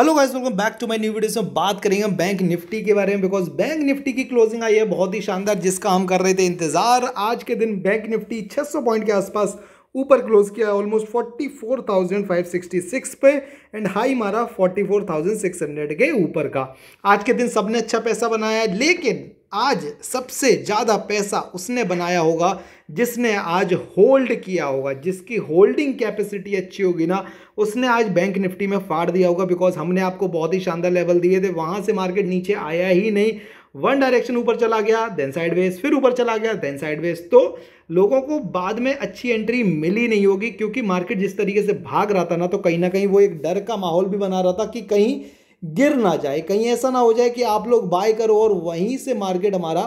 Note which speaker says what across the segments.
Speaker 1: Hello guys welcome back to my new video में बात करेंगे हम बैंक निफ्टी के बारे में बिकॉज बैंक निफ्टी की क्लोजिंग आई है बहुत ही शानदार जिसका हम कर रहे थे इंतजार आज के दिन बैंक निफ्टी 600 पॉइंट के आसपास ऊपर क्लोज किया ऑलमोस्ट 44,566 पे एंड हाई मारा 44,600 के ऊपर का आज के दिन सबने अच्छा पैसा बनाया लेकिन आज सबसे ज़्यादा पैसा उसने बनाया होगा जिसने आज होल्ड किया होगा जिसकी होल्डिंग कैपेसिटी अच्छी होगी ना उसने आज बैंक निफ्टी में फाड़ दिया होगा बिकॉज हमने आपको बहुत ही शानदार लेवल दिए थे वहाँ से मार्केट नीचे आया ही नहीं वन डायरेक्शन ऊपर चला गया देन साइड फिर ऊपर चला गया देन साइड तो लोगों को बाद में अच्छी एंट्री मिली नहीं होगी क्योंकि मार्केट जिस तरीके से भाग रहा था ना तो कहीं ना कहीं वो एक डर का माहौल भी बना रहा था कि कहीं गिर ना जाए कहीं ऐसा ना हो जाए कि आप लोग बाय करो और वहीं से मार्केट हमारा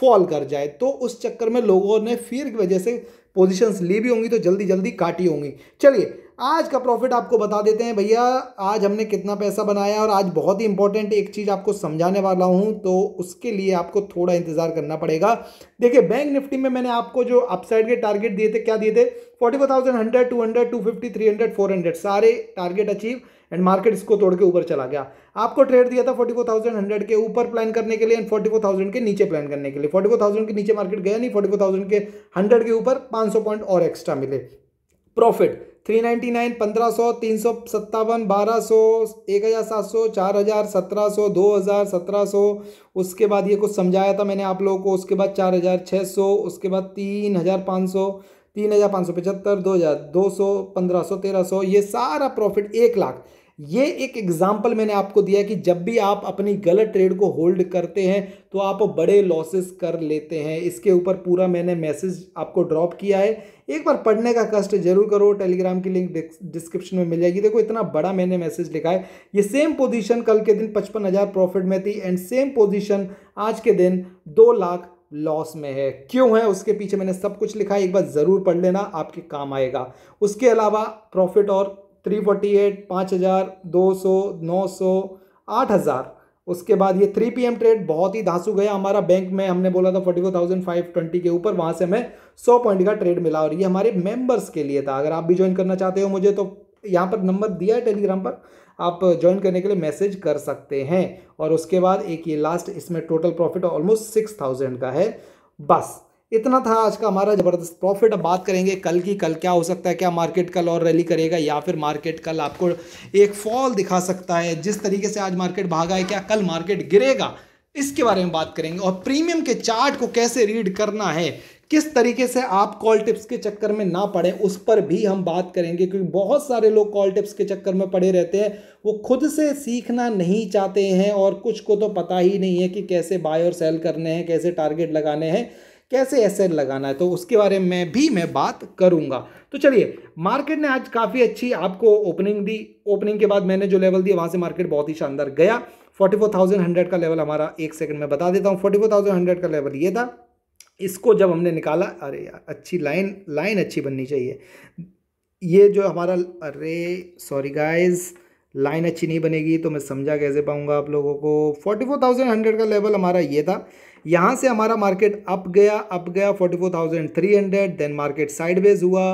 Speaker 1: फॉल कर जाए तो उस चक्कर में लोगों ने फियर की वजह से पोजीशंस ली भी होंगी तो जल्दी जल्दी काटी होंगी चलिए आज का प्रॉफिट आपको बता देते हैं भैया आज हमने कितना पैसा बनाया और आज बहुत ही इंपॉर्टेंट एक चीज़ आपको समझाने वाला हूं तो उसके लिए आपको थोड़ा इंतज़ार करना पड़ेगा देखिए बैंक निफ्टी में मैंने आपको जो अपसाइड के टारगेट दिए थे क्या दिए थे forty four thousand hundred two hundred two fifty three hundred four hundred सारे टारगेट अचीव एंड मार्केट इसको तोड़ के ऊपर चला गया आपको ट्रेड दिया था फोर्टी फोर थाउजेंड हंड्रेड के ऊपर प्लान करने के लिए एंड फोर्टी फोर थाउजेंड के नीचे प्लान करने के लिए फोर्टी फोर थाउजेंड के नीचे मार्केट गया नहीं फोर्टी फोर थाउजेंड के हंड्रेड के ऊपर पांच सौ पॉइंट और एक्स्ट्रा मिले प्रॉफिट थ्री नाइन्टी नाइन पंद्रह सौ तीन सौ सत्तावन बारह सौ एक हज़ार सात सौ चार हज़ार सत्रह सौ दो हज़ार सत्रह सौ उसके बाद ये कुछ समझाया था मैंने आप लोगों को उसके बाद चार हज़ार छः सौ उसके बाद तीन हज़ार पाँच सौ तीन हज़ार पाँच सौ पचहत्तर दो हज़ार दो सौ पंद्रह सौ तेरह सौ ये सारा प्रॉफिट एक लाख ये एक एग्जाम्पल मैंने आपको दिया कि जब भी आप अपनी गलत ट्रेड को होल्ड करते हैं तो आप बड़े लॉसेस कर लेते हैं इसके ऊपर पूरा मैंने मैसेज आपको ड्रॉप किया है एक बार पढ़ने का कष्ट जरूर करो टेलीग्राम की लिंक डिस्क्रिप्शन में मिल जाएगी देखो इतना बड़ा मैंने मैसेज लिखा है ये सेम पोजीशन कल के दिन पचपन हज़ार प्रॉफिट में थी एंड सेम पोजिशन आज के दिन दो लाख लॉस में है क्यों है उसके पीछे मैंने सब कुछ लिखा है एक बार ज़रूर पढ़ लेना आपके काम आएगा उसके अलावा प्रॉफिट और थ्री फोर्टी एट पाँच हज़ार दो सौ नौ सौ आठ हज़ार उसके बाद ये थ्री पी एम ट्रेड बहुत ही धांसू गया हमारा बैंक में हमने बोला था forty four thousand five twenty के ऊपर वहाँ से हमें सौ पॉइंट का ट्रेड मिला और ये हमारे मेंबर्स के लिए था अगर आप भी ज्वाइन करना चाहते हो मुझे तो यहाँ पर नंबर दिया है टेलीग्राम पर आप ज्वाइन करने के लिए मैसेज कर सकते हैं और उसके बाद एक ये लास्ट इसमें total profit almost six thousand का है बस इतना था आज का हमारा ज़बरदस्त प्रॉफिट अब बात करेंगे कल की कल क्या हो सकता है क्या मार्केट कल और रैली करेगा या फिर मार्केट कल आपको एक फॉल दिखा सकता है जिस तरीके से आज मार्केट भागा है क्या कल मार्केट गिरेगा इसके बारे में बात करेंगे और प्रीमियम के चार्ट को कैसे रीड करना है किस तरीके से आप कॉल टिप्स के चक्कर में ना पड़े उस पर भी हम बात करेंगे क्योंकि बहुत सारे लोग कॉल टिप्स के चक्कर में पड़े रहते हैं वो खुद से सीखना नहीं चाहते हैं और कुछ को तो पता ही नहीं है कि कैसे बाय और सेल करने हैं कैसे टारगेट लगाने हैं कैसे एस लगाना है तो उसके बारे में भी मैं बात करूंगा तो चलिए मार्केट ने आज काफ़ी अच्छी आपको ओपनिंग दी ओपनिंग के बाद मैंने जो लेवल दिया वहाँ से मार्केट बहुत ही शानदार गया 44,100 का लेवल हमारा एक सेकंड में बता देता हूँ 44,100 का लेवल ये था इसको जब हमने निकाला अरे यार अच्छी लाइन लाइन अच्छी बननी चाहिए ये जो हमारा अरे सॉरी गाइज़ लाइन अच्छी नहीं बनेगी तो मैं समझा कैसे पाऊंगा आप लोगों को फोर्टी फोर थाउजेंड हंड्रेड का लेवल हमारा ये था यहाँ से हमारा मार्केट अप गया अप गया forty four thousand three hundred then market sideways हुआ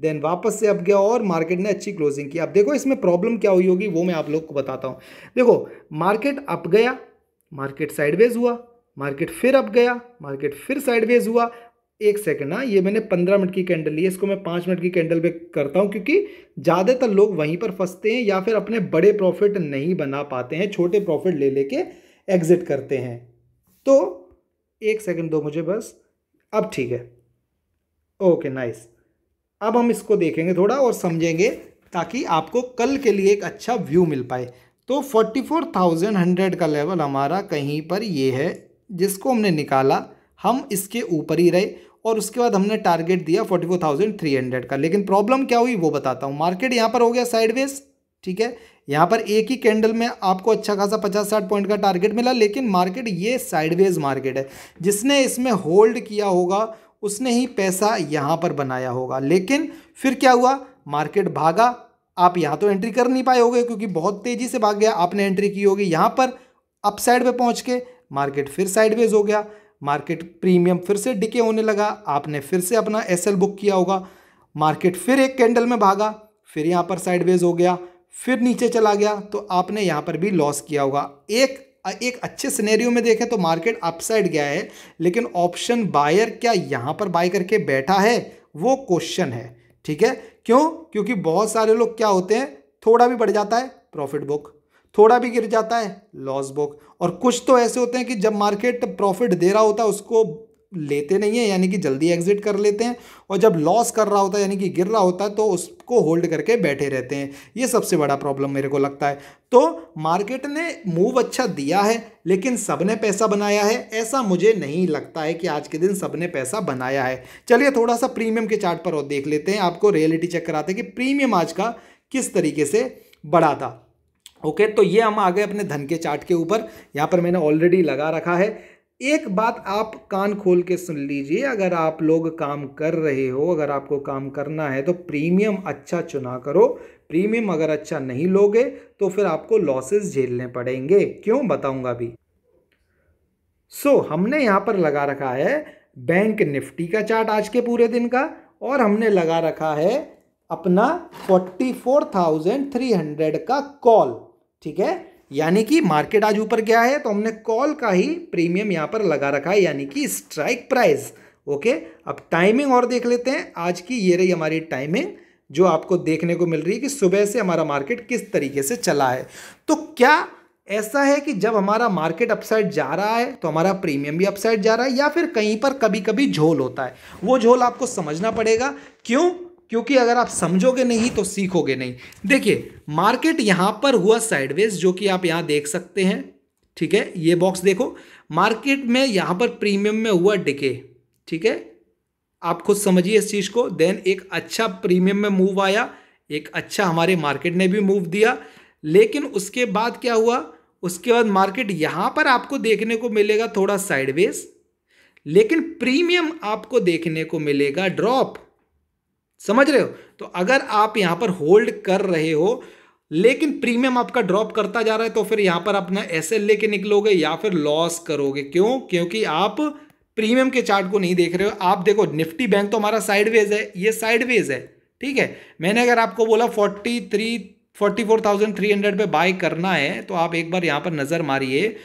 Speaker 1: देन वापस से अप गया और मार्केट ने अच्छी क्लोजिंग की अब देखो इसमें प्रॉब्लम क्या हुई होगी वो मैं आप लोग को बताता हूँ देखो मार्केट अप गया मार्केट साइडवेज हुआ मार्केट फिर अप गया मार्केट फिर साइडवेज हुआ एक सेकेंड ना हाँ, ये मैंने पंद्रह मिनट की कैंडल ली है इसको मैं पाँच मिनट की कैंडल पे करता हूँ क्योंकि ज़्यादातर लोग वहीं पर फंसते हैं या फिर अपने बड़े प्रॉफिट नहीं बना पाते हैं छोटे प्रॉफिट ले लेके एग्ज़िट करते हैं तो एक सेकेंड दो मुझे बस अब ठीक है ओके नाइस अब हम इसको देखेंगे थोड़ा और समझेंगे ताकि आपको कल के लिए एक अच्छा व्यू मिल पाए तो फोर्टी फोर थाउजेंड हंड्रेड का लेवल हमारा कहीं पर ये है जिसको हमने निकाला हम इसके ऊपर ही रहे और उसके बाद हमने टारगेट दिया forty four thousand three hundred का लेकिन प्रॉब्लम क्या हुई वो बताता हूँ मार्केट यहाँ पर हो गया साइडवेज ठीक है यहाँ पर एक ही कैंडल में आपको अच्छा खासा पचास साठ पॉइंट का टारगेट मिला लेकिन मार्केट ये साइडवेज मार्केट है जिसने इसमें होल्ड किया होगा उसने ही पैसा यहाँ पर बनाया होगा लेकिन फिर क्या हुआ मार्केट भागा आप यहाँ तो एंट्री कर नहीं पाए होगे क्योंकि बहुत तेज़ी से भाग गया आपने एंट्री की होगी यहाँ पर अपसाइड पे पहुँच के मार्केट फिर साइडवेज हो गया मार्केट प्रीमियम फिर से डिके होने लगा आपने फिर से अपना एस बुक किया होगा मार्केट फिर एक कैंडल में भागा फिर यहाँ पर साइडवेज हो गया फिर नीचे चला गया तो आपने यहाँ पर भी लॉस किया होगा एक एक अच्छे सिनेरियो में देखें तो मार्केट अपसाइड गया है लेकिन ऑप्शन बायर क्या यहाँ पर बाय करके बैठा है वो क्वेश्चन है ठीक है क्यों क्योंकि बहुत सारे लोग क्या होते हैं थोड़ा भी बढ़ जाता है प्रॉफिट बुक थोड़ा भी गिर जाता है लॉस बुक और कुछ तो ऐसे होते हैं कि जब मार्केट प्रॉफिट दे रहा होता है उसको लेते नहीं है यानी कि जल्दी एग्जिट कर लेते हैं और जब लॉस कर रहा होता है यानी कि गिर रहा होता है तो उसको होल्ड करके बैठे रहते हैं ये सबसे बड़ा प्रॉब्लम मेरे को लगता है तो मार्केट ने मूव अच्छा दिया है लेकिन सबने पैसा बनाया है ऐसा मुझे नहीं लगता है कि आज के दिन सबने पैसा बनाया है चलिए थोड़ा सा प्रीमियम के चार्ट पर और देख लेते हैं आपको रियलिटी चेक कराते हैं कि प्रीमियम आज का किस तरीके से बढ़ा था ओके तो ये हम आ गए अपने धन के चार्ट के ऊपर यहाँ पर मैंने ऑलरेडी लगा रखा है एक बात आप कान खोल के सुन लीजिए अगर आप लोग काम कर रहे हो अगर आपको काम करना है तो प्रीमियम अच्छा चुना करो प्रीमियम अगर अच्छा नहीं लोगे तो फिर आपको लॉसेस झेलने पड़ेंगे क्यों बताऊंगा भी सो so, हमने यहाँ पर लगा रखा है बैंक निफ्टी का चार्ट आज के पूरे दिन का और हमने लगा रखा है अपना हंड्रेड का कॉल ठीक है यानी कि मार्केट आज ऊपर गया है तो हमने कॉल का ही प्रीमियम यहाँ पर लगा रखा है यानी कि स्ट्राइक प्राइस ओके अब टाइमिंग और देख लेते हैं आज की ये रही हमारी टाइमिंग जो आपको देखने को मिल रही है कि सुबह से हमारा मार्केट किस तरीके से चला है तो क्या ऐसा है कि जब हमारा मार्केट अपसाइड जा रहा है तो हमारा प्रीमियम भी अपसाइड जा रहा है या फिर कहीं पर कभी कभी झोल होता है वो झोल आपको समझना पड़ेगा क्यों क्योंकि अगर आप समझोगे नहीं तो सीखोगे नहीं देखिए मार्केट यहाँ पर हुआ साइडवेज जो कि आप यहाँ देख सकते हैं ठीक है ये बॉक्स देखो मार्केट में यहाँ पर प्रीमियम में हुआ डिके ठीक है आप खुद समझिए इस चीज़ को देन एक अच्छा प्रीमियम में मूव आया एक अच्छा हमारे मार्केट ने भी मूव दिया लेकिन उसके बाद क्या हुआ उसके बाद मार्केट यहाँ पर आपको देखने को मिलेगा थोड़ा साइडवेज लेकिन प्रीमियम आपको देखने को मिलेगा ड्रॉप समझ रहे हो तो अगर आप यहां पर होल्ड कर रहे हो लेकिन प्रीमियम आपका ड्रॉप करता जा रहा है तो फिर यहां पर अपना एस एल लेके निकलोगे या फिर लॉस करोगे क्यों क्योंकि आप प्रीमियम के चार्ट को नहीं देख रहे हो आप देखो निफ्टी बैंक तो हमारा साइडवेज है ये साइडवेज है ठीक है मैंने अगर आपको बोला forty three forty four thousand three hundred पर बाय करना है तो आप एक बार यहाँ पर नज़र मारिए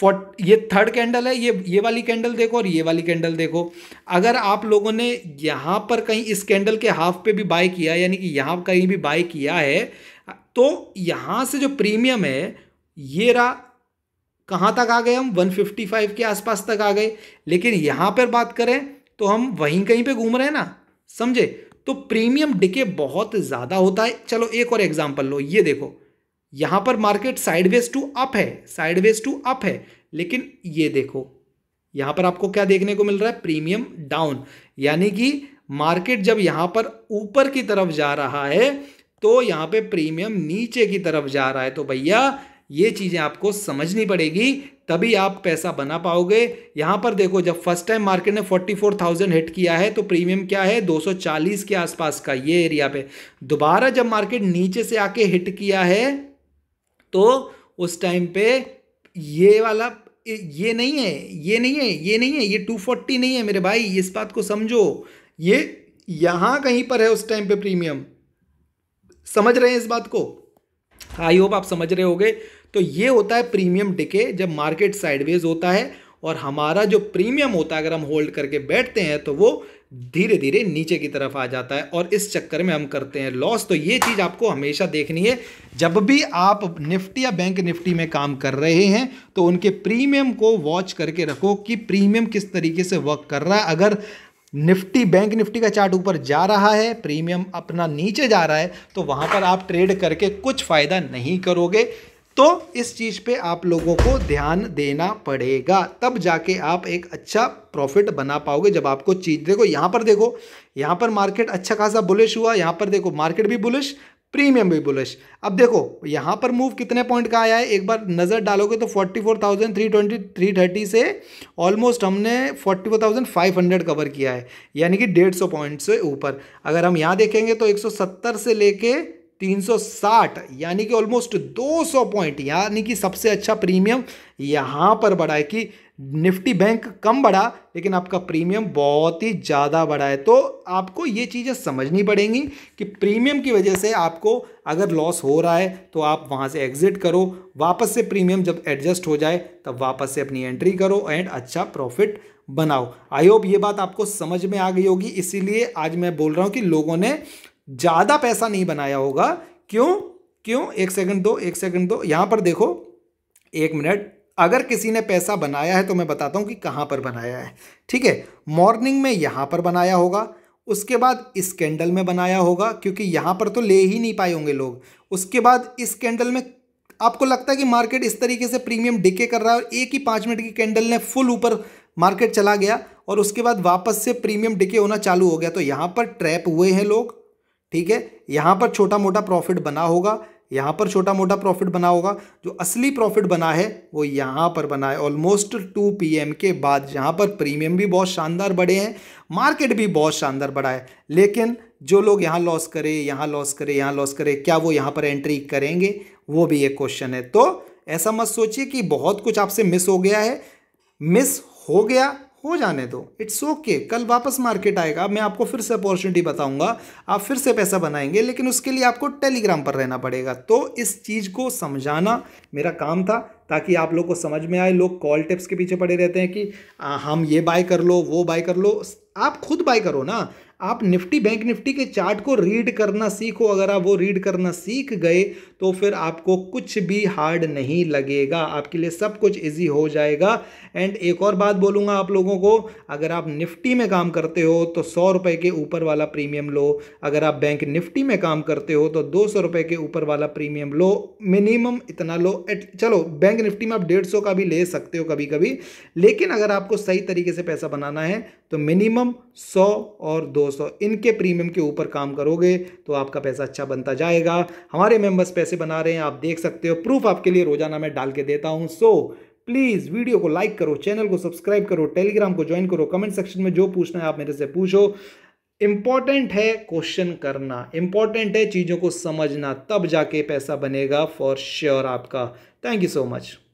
Speaker 1: फोर्ट ये थर्ड कैंडल है ये ये वाली कैंडल देखो और ये वाली कैंडल देखो अगर आप लोगों ने यहाँ पर कहीं इस कैंडल के हाफ पे भी बाय किया यानी कि यहाँ कहीं भी बाय किया है तो यहाँ से जो प्रीमियम है ये रहा कहाँ तक आ गए हम 155 के आसपास तक आ गए लेकिन यहाँ पर बात करें तो हम वहीं कहीं पर घूम रहे हैं ना समझे तो प्रीमियम डिके बहुत ज़्यादा होता है चलो एक और एग्जाम्पल लो ये देखो यहां पर मार्केट साइडवेज टू अप है साइडवेज टू अप है लेकिन ये देखो यहां पर आपको क्या देखने को मिल रहा है प्रीमियम डाउन यानी कि मार्केट जब यहां पर ऊपर की तरफ जा रहा है तो यहां पे प्रीमियम नीचे की तरफ जा रहा है तो भैया ये चीज़ें आपको समझनी पड़ेगी तभी आप पैसा बना पाओगे यहां पर देखो जब फर्स्ट टाइम मार्केट ने 44,000 हिट किया है तो प्रीमियम क्या है 240 के आसपास का ये एरिया पे दोबारा जब मार्केट नीचे से आके हिट किया है तो उस टाइम पे ये वाला ये नहीं है ये नहीं है ये नहीं है ये टू फोर्टी नहीं है मेरे भाई इस बात को समझो ये यहां कहीं पर है उस टाइम पे प्रीमियम समझ रहे हैं इस बात को आई होप आप समझ रहे होगे तो ये होता है प्रीमियम डिके जब मार्केट साइडवेज होता है और हमारा जो प्रीमियम होता है अगर हम होल्ड करके बैठते हैं तो वो धीरे धीरे नीचे की तरफ आ जाता है और इस चक्कर में हम करते हैं लॉस तो ये चीज़ आपको हमेशा देखनी है जब भी आप निफ्टी या बैंक निफ्टी में काम कर रहे हैं तो उनके प्रीमियम को वॉच करके रखो कि प्रीमियम किस तरीके से वर्क कर रहा है अगर निफ्टी बैंक निफ्टी का चार्ट ऊपर जा रहा है प्रीमियम अपना नीचे जा रहा है तो वहाँ पर आप ट्रेड करके कुछ फ़ायदा नहीं करोगे तो इस चीज़ पे आप लोगों को ध्यान देना पड़ेगा तब जाके आप एक अच्छा प्रॉफिट बना पाओगे जब आपको चीज़ देखो यहाँ पर देखो यहाँ पर मार्केट अच्छा खासा बुलिश हुआ यहाँ पर देखो मार्केट भी बुलिश प्रीमियम भी बुलिश अब देखो यहाँ पर मूव कितने पॉइंट का आया है एक बार नज़र डालोगे तो forty four thousand three twenty three thirty से ऑलमोस्ट हमने forty four thousand five hundred cover किया है यानी कि डेढ़ सौ पॉइंट से ऊपर अगर हम यहाँ देखेंगे तो एक सौ सत्तर से लेके 360 यानी कि ऑलमोस्ट 200 पॉइंट यानी कि सबसे अच्छा प्रीमियम यहाँ पर बढ़ा है कि निफ्टी बैंक कम बढ़ा लेकिन आपका प्रीमियम बहुत ही ज़्यादा बढ़ा है तो आपको ये चीज़ें समझनी पड़ेंगी कि प्रीमियम की वजह से आपको अगर लॉस हो रहा है तो आप वहाँ से एग्ज़िट करो वापस से प्रीमियम जब एडजस्ट हो जाए तब वापस से अपनी एंट्री करो एंड अच्छा प्रॉफिट बनाओ आई होप ये बात आपको समझ में आ गई होगी इसीलिए आज मैं बोल रहा हूँ कि लोगों ने ज़्यादा पैसा नहीं बनाया होगा क्यों क्यों एक सेकंड दो एक सेकंड दो यहां पर देखो एक मिनट अगर किसी ने पैसा बनाया है तो मैं बताता हूं कि कहां पर बनाया है ठीक है मॉर्निंग में यहां पर बनाया होगा उसके बाद इस कैंडल में बनाया होगा क्योंकि यहां पर तो ले ही नहीं पाए होंगे लोग उसके बाद इस कैंडल में आपको लगता है कि मार्केट इस तरीके से प्रीमियम डिके कर रहा है और एक ही पाँच मिनट की कैंडल ने फुल ऊपर मार्केट चला गया और उसके बाद वापस से प्रीमियम डिके होना चालू हो गया तो यहाँ पर ट्रैप हुए हैं लोग ठीक है यहाँ पर छोटा मोटा प्रॉफिट बना होगा यहाँ पर छोटा मोटा प्रॉफिट बना होगा जो असली प्रॉफिट बना है वो यहाँ पर बना है ऑलमोस्ट टू एम के बाद जहाँ पर प्रीमियम भी बहुत शानदार बढ़े हैं मार्केट भी बहुत शानदार बढ़ा है लेकिन जो लोग यहाँ लॉस करे यहाँ लॉस करे यहाँ लॉस करे क्या वो यहाँ पर एंट्री करेंगे वो भी एक क्वेश्चन है तो ऐसा मत सोचिए कि बहुत कुछ आपसे मिस हो गया है मिस हो गया हो जाने दो इट्स ओके okay. कल वापस मार्केट आएगा मैं आपको फिर से अपॉर्चुनिटी बताऊंगा आप फिर से पैसा बनाएंगे लेकिन उसके लिए आपको टेलीग्राम पर रहना पड़ेगा तो इस चीज़ को समझाना मेरा काम था ताकि आप लोग को समझ में आए लोग कॉल टिप्स के पीछे पड़े रहते हैं कि आ, हम ये बाय कर लो वो बाय कर लो आप खुद बाय करो ना आप निफ्टी बैंक निफ्टी के चार्ट को रीड करना सीखो अगर आप वो रीड करना सीख गए तो फिर आपको कुछ भी हार्ड नहीं लगेगा आपके लिए सब कुछ ईजी हो जाएगा एंड एक और बात बोलूँगा आप लोगों को अगर आप निफ्टी में काम करते हो तो सौ रुपये के ऊपर वाला प्रीमियम लो अगर आप बैंक निफ्टी में काम करते हो तो दो सौ रुपये के ऊपर वाला प्रीमियम लो मिनिमम इतना लो एट चलो बैंक निफ्टी में आप डेढ़ सौ का भी ले सकते हो कभी कभी लेकिन अगर आपको सही तरीके से पैसा बनाना है तो मिनिमम 100 और 200 इनके प्रीमियम के ऊपर काम करोगे तो आपका पैसा अच्छा बनता जाएगा हमारे मेंबर्स पैसे बना रहे हैं आप देख सकते हो प्रूफ आपके लिए रोजाना मैं डाल के देता हूँ सो प्लीज़ वीडियो को लाइक करो चैनल को सब्सक्राइब करो टेलीग्राम को ज्वाइन करो कमेंट सेक्शन में जो पूछना है आप मेरे से पूछो इम्पॉर्टेंट है क्वेश्चन करना इम्पॉर्टेंट है चीज़ों को समझना तब जाके पैसा बनेगा फॉर श्योर आपका थैंक यू सो मच